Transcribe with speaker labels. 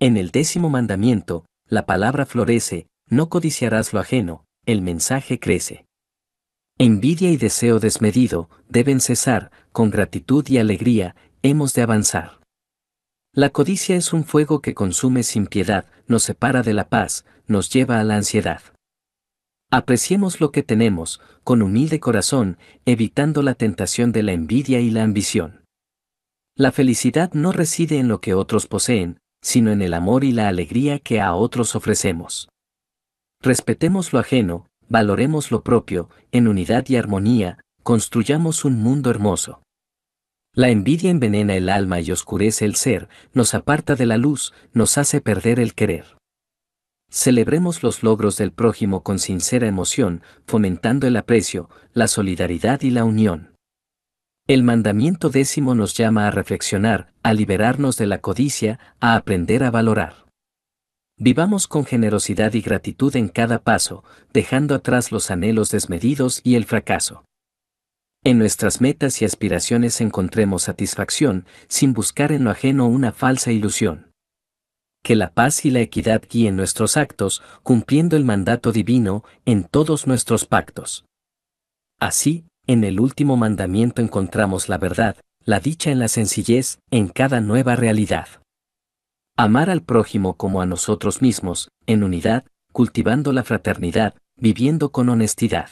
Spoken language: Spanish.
Speaker 1: En el décimo mandamiento, la palabra florece, no codiciarás lo ajeno, el mensaje crece. Envidia y deseo desmedido deben cesar, con gratitud y alegría hemos de avanzar. La codicia es un fuego que consume sin piedad, nos separa de la paz, nos lleva a la ansiedad. Apreciemos lo que tenemos, con humilde corazón, evitando la tentación de la envidia y la ambición. La felicidad no reside en lo que otros poseen, sino en el amor y la alegría que a otros ofrecemos. Respetemos lo ajeno, valoremos lo propio, en unidad y armonía, construyamos un mundo hermoso. La envidia envenena el alma y oscurece el ser, nos aparta de la luz, nos hace perder el querer. Celebremos los logros del prójimo con sincera emoción, fomentando el aprecio, la solidaridad y la unión. El mandamiento décimo nos llama a reflexionar, a liberarnos de la codicia, a aprender a valorar. Vivamos con generosidad y gratitud en cada paso, dejando atrás los anhelos desmedidos y el fracaso. En nuestras metas y aspiraciones encontremos satisfacción, sin buscar en lo ajeno una falsa ilusión. Que la paz y la equidad guíen nuestros actos, cumpliendo el mandato divino en todos nuestros pactos. Así, en el último mandamiento encontramos la verdad, la dicha en la sencillez, en cada nueva realidad. Amar al prójimo como a nosotros mismos, en unidad, cultivando la fraternidad, viviendo con honestidad.